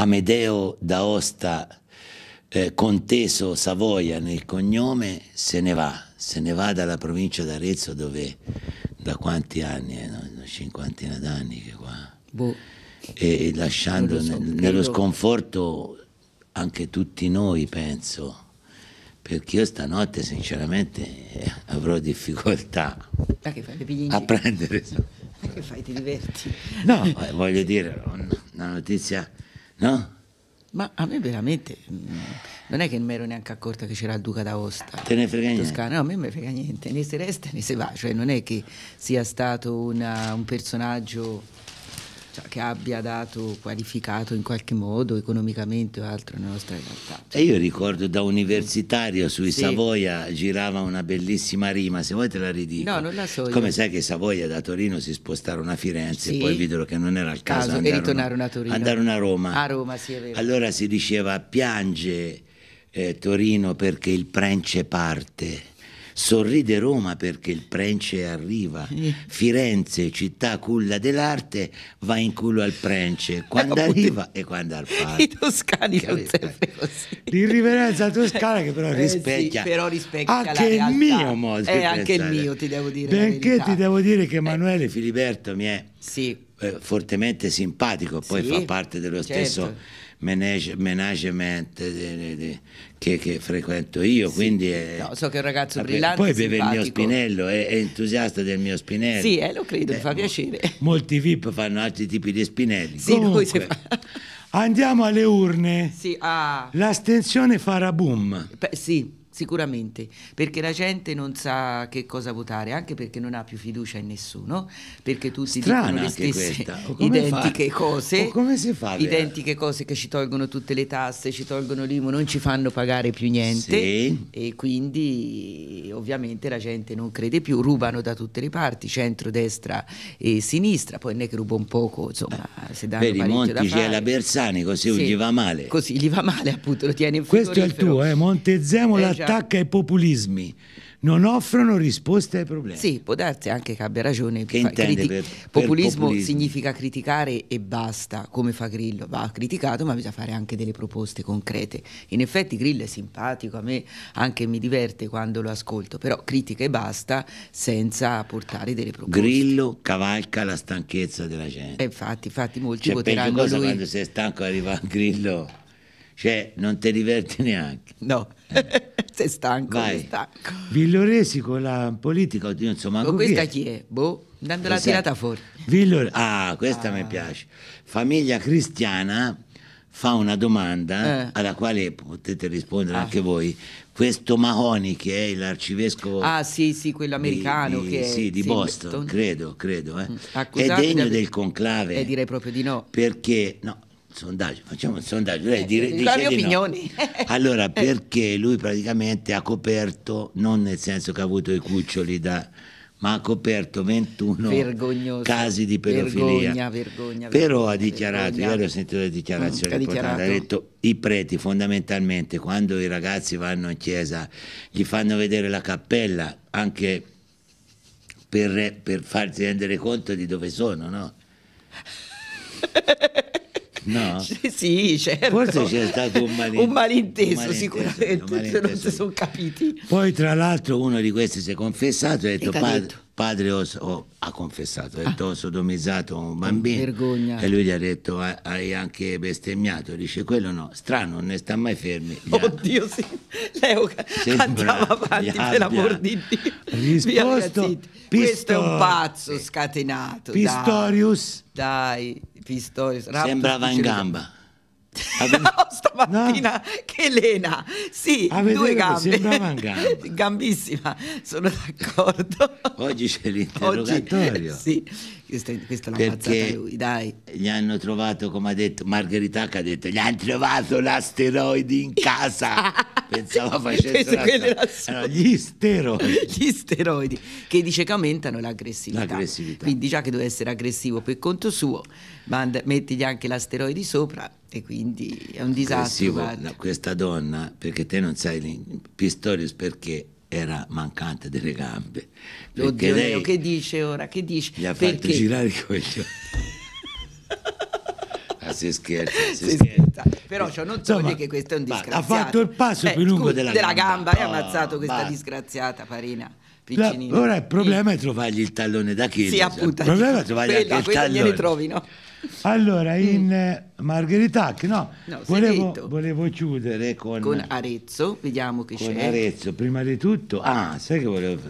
Amedeo d'Aosta, eh, conteso Savoia nel cognome, se ne va, se ne va dalla provincia d'Arezzo dove da quanti anni, eh, no? una cinquantina d'anni che qua. Boh. E, e, lasciando so, ne, nello sconforto anche tutti noi, penso, perché io stanotte sinceramente avrò difficoltà fai, a prendere. Ma che fai, ti diverti? No, eh, voglio dire, una notizia no? Ma a me veramente mm, non è che non mi ero neanche accorta che c'era il duca d'Aosta. Te ne frega niente? Toscana. No, a me non mi frega niente, né si resta né si va, cioè non è che sia stato una, un personaggio cioè, che abbia dato, qualificato in qualche modo economicamente o altro nella nostra realtà. Cioè, e io ricordo da universitario sui sì. Savoia girava una bellissima rima, se vuoi te la ridico. No, non la so. Come io. sai che Savoia da Torino si spostarono a Firenze sì. e poi videro che non era il caso, caso andarono, ritornarono a Torino. Andarono a Roma. A Roma, sì, è vero. Allora si diceva piange eh, Torino perché il prence parte Sorride Roma perché il prence arriva. Firenze, città culla dell'arte, va in culo al prence. Eh, quando arriva e quando al fatto. I toscani sono sempre ecco. così. L'irriverenza toscana che però eh, rispecchia, sì, però rispecchia eh, anche il mio modo di eh, anche il mio, ti devo dire. Benché ti devo dire che eh. Emanuele eh. Filiberto mi è sì. fortemente simpatico, poi sì, fa parte dello certo. stesso management che, che, frequento io. Sì. Quindi è, no, so che è un ragazzo vabbè, brillante. Poi beve il mio spinello, è, è, entusiasta del mio spinello. Sì, eh, lo credo, Beh, fa eh, piacere. Molti VIP fanno altri tipi di spinelli. Sì, Comunque, lui fa... Andiamo alle urne. Sì, ah. L'astensione farà boom. Beh, sì sicuramente, perché la gente non sa che cosa votare, anche perché non ha più fiducia in nessuno, perché tutti Strana dicono le stesse identiche fa? cose, identiche cose che ci tolgono tutte le tasse, ci tolgono l'IMU, non ci fanno pagare più niente sì. e quindi ovviamente la gente non crede più, rubano da tutte le parti, centro, destra e sinistra, poi non è che ruba un poco, insomma, Beh, se danno Vedi, Monti da c'è la Bersani, così sì. gli va male. Così gli va male, appunto, lo tiene in frigorifero. Questo è il tuo, eh, Montezemolo eh, attacca ai populismi non offrono risposte ai problemi. Sì, può darsi anche che abbia ragione. Che fa, criti- per, per populismo, populismo, significa criticare e basta, come fa Grillo. Va criticato, ma bisogna fare anche delle proposte concrete. In effetti Grillo è simpatico, a me anche mi diverte quando lo ascolto, però critica e basta senza portare delle proposte. Grillo cavalca la stanchezza della gente. E eh, infatti, infatti molti cioè, voteranno cosa lui. quando sei stanco arriva a Grillo, cioè non ti diverti neanche. No. Eh sei stanco, sei stanco. Villoresi con la politica, oddio, insomma. Con questa chi è? Boh, dando la tirata fuori. Villore... Ah, questa ah. mi piace. Famiglia cristiana fa una domanda eh. alla quale potete rispondere ah. anche voi. Questo Mahoney che è l'arcivescovo Ah, sì, sì, quello americano di, di, che sì, di sì, Boston, Boston, credo, credo, eh. Mm. è degno del conclave. E eh, direi proprio di no. Perché no, sondaggio, facciamo un sondaggio. Lei dire, dice le mie opinioni. No. Allora, perché lui praticamente ha coperto, non nel senso che ha avuto i cuccioli da, ma ha coperto 21 Vergognoso. casi di pedofilia. Vergogna, vergogna, Però ha dichiarato, vergogna. ieri ho sentito le dichiarazioni mm, importanti, ha detto i preti fondamentalmente quando i ragazzi vanno in chiesa gli fanno vedere la cappella anche per, per farsi rendere conto di dove sono, no? No. Sì, certo. Forse c'è stato un malinteso, un malinteso, sicuramente, un malinteso. non si sono capiti. Poi tra l'altro uno di questi si è confessato e ha detto, pad- padre ho, oh, ha confessato, ha ah. detto ho sodomizzato un bambino. Vergogna. E lui gli ha detto hai anche bestemmiato, dice quello no, strano, non ne sta mai fermi. Gli Oddio ha... sì, Leo andiamo avanti per l'amor di Dio. Risposto, Via, Questo è un pazzo scatenato. Pistorius. dai. dai. Cristo. Sembrava in gamba. Ave... stamattina no. che Elena sì, due gambe gambissima sono d'accordo oggi c'è l'interrogatorio oggi, sì. Questa, questa l'ha fatta lui, dai. Gli hanno trovato, come ha detto Margherita, che ha detto, gli hanno trovato l'asteroide in casa. Pensavo facesse la no, gli steroidi. gli steroidi, che dice che aumentano l'aggressività. l'aggressività. Quindi già che deve essere aggressivo per conto suo, manda, mettigli anche l'asteroide sopra e quindi è un disastro. No, questa donna, perché te non sai Pistorius perché era mancante delle gambe. Oddio mio, che dice ora? Che dice? Gli ha perché? fatto girare i coglioni. ah, si scherza, si, si scherza. scherza. Però ciò non toglie che questo è un disgraziato. Ha fatto il passo eh, più lungo della, della gamba, gamba e ha ammazzato oh, questa bah. disgraziata Farina piccinino. ora il problema è trovargli il tallone d'Achille. Sì, appunto. Il problema è trovargli Quella, anche il tallone. trovino. Allora, mm. in mm. Margherita, no, no volevo, volevo, chiudere con, con Arezzo, vediamo che con c'è. Con Arezzo, prima di tutto, ah, sai che volevo...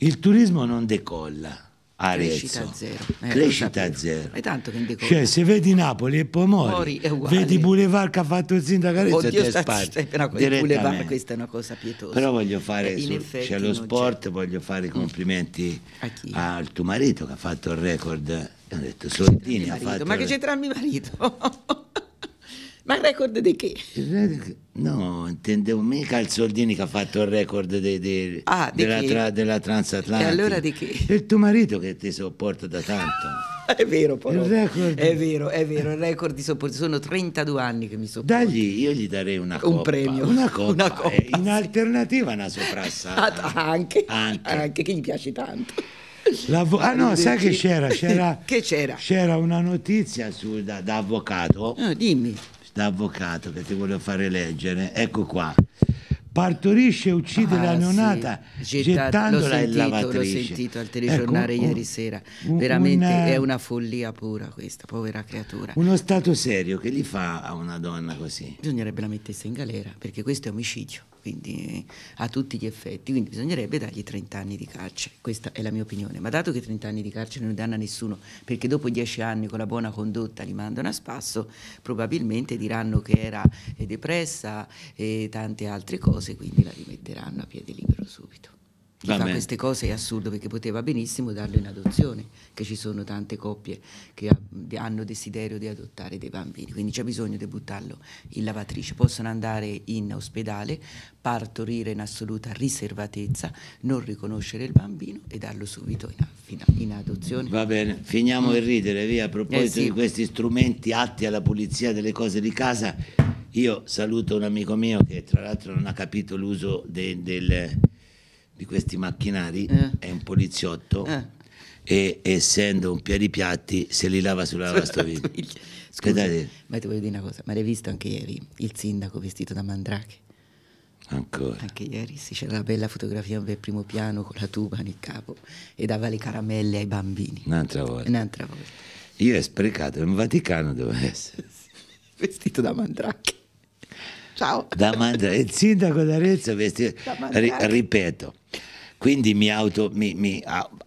Il turismo non decolla Arezzo. Crescita zero. Eh, Crescita zero. È Cioè, se vedi Napoli e Pomori, Pomori vedi Boulevard che ha fatto il sindaco Arezzo Oddio, e stai, però, Boulevard, questa è una cosa pietosa. Però voglio fare, eh, su, cioè, c'è lo sport, c'è. voglio fare i mm. complimenti al tuo marito che ha fatto il record. Ho detto, Soldini ha fatto... Ma che c'entra il mio marito? Ma il record di che? Record, no, intendevo mica il Soldini che ha fatto il record de, de, ah, della, tra, della, transatlantica. E allora di che? Il tuo marito che ti sopporta da tanto. È vero, Paolo. Il record. È vero, è vero, il record di sopporto. Sono 32 anni che mi sopporto. Dagli, io gli darei una coppa. Un premio. Una coppa. Una coppa eh, in alternativa una soprassata. Ah, anche, anche. Anche, che gli piace tanto. L'avvo- ah no, sai che c'era? C'era, che c'era? c'era una notizia su, da, da avvocato. Oh, dimmi da avvocato che ti voglio fare leggere. ecco qua. Partorisce e uccide ah, la neonata sì. Getta, gettandola sentito, in lavatrice. L'ho sentito al telegiornale ecco, ieri sera, un, veramente una, è una follia pura questa povera creatura. Uno stato serio che gli fa a una donna così? Bisognerebbe la mettesse in galera perché questo è omicidio quindi a tutti gli effetti, quindi bisognerebbe dargli 30 anni di carcere, questa è la mia opinione, ma dato che 30 anni di carcere non danno a nessuno, perché dopo 10 anni con la buona condotta li mandano a spasso, probabilmente diranno che era eh, depressa e tante altre cose, quindi la rimetteranno a piede libero subito. Chi fa queste cose è assurdo perché poteva benissimo darlo in adozione, che ci sono tante coppie che hanno desiderio di adottare dei bambini, quindi c'è bisogno di buttarlo in lavatrice. Possono andare in ospedale, partorire in assoluta riservatezza, non riconoscere il bambino e darlo subito in, in adozione. Va bene, finiamo il ridere, via, a proposito eh sì. di questi strumenti atti alla pulizia delle cose di casa. Io saluto un amico mio che tra l'altro non ha capito l'uso de, del di questi macchinari eh. è un poliziotto eh. e essendo un piedipiatti se li lava sulla lavastoviglie. Scusa, ma ti voglio dire una cosa, ma l'hai visto anche ieri il sindaco vestito da mandrache? Ancora. Anche ieri si c'era la bella fotografia per primo piano con la tuba nel capo e dava le caramelle ai bambini. Un'altra volta. Un'altra volta. Io è sprecato, in Vaticano doveva essere. Vestito da mandrache. Ciao. Da mangiare. Il sindaco d'Arezzo, ri, ripeto, quindi mi, auto, mi, mi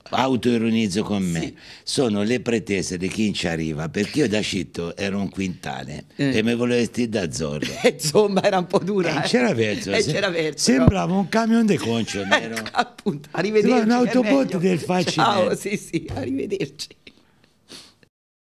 autoironizzo con me, sì. sono le pretese di chi ci arriva, perché io da Citto ero un quintale eh. e mi volesti da Zorro. Eh, insomma, era un po' dura. E eh, eh. C'era verso. Eh, se verso sembrava un camion de concio, vero? Appunto, arrivederci. Sembrava un autobot del facile. Ciao, sì, sì, arrivederci.